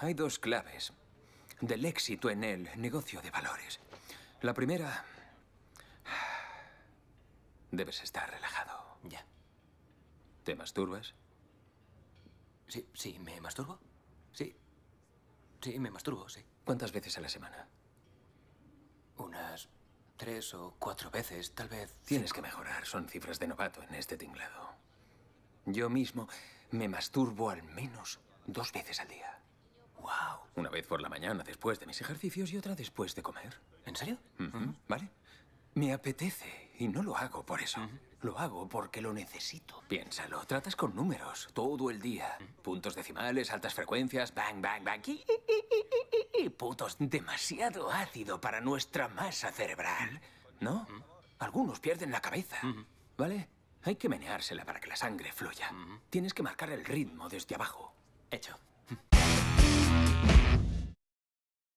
Hay dos claves del éxito en el negocio de valores. La primera... Debes estar relajado. Ya. ¿Te masturbas? Sí, sí, ¿me masturbo? Sí. Sí, me masturbo, sí. ¿Cuántas veces a la semana? Unas tres o cuatro veces, tal vez. Tienes que mejorar, son cifras de novato en este tinglado. Yo mismo me masturbo al menos dos veces al día. Una vez por la mañana después de mis ejercicios y otra después de comer. ¿En serio? ¿Vale? Me apetece y no lo hago por eso. Lo hago porque lo necesito. Piénsalo, tratas con números todo el día. Puntos decimales, altas frecuencias, bang, bang, bang. Y, puntos putos, demasiado ácido para nuestra masa cerebral. ¿No? Algunos pierden la cabeza. ¿Vale? Hay que meneársela para que la sangre fluya. Tienes que marcar el ritmo desde abajo. Hecho.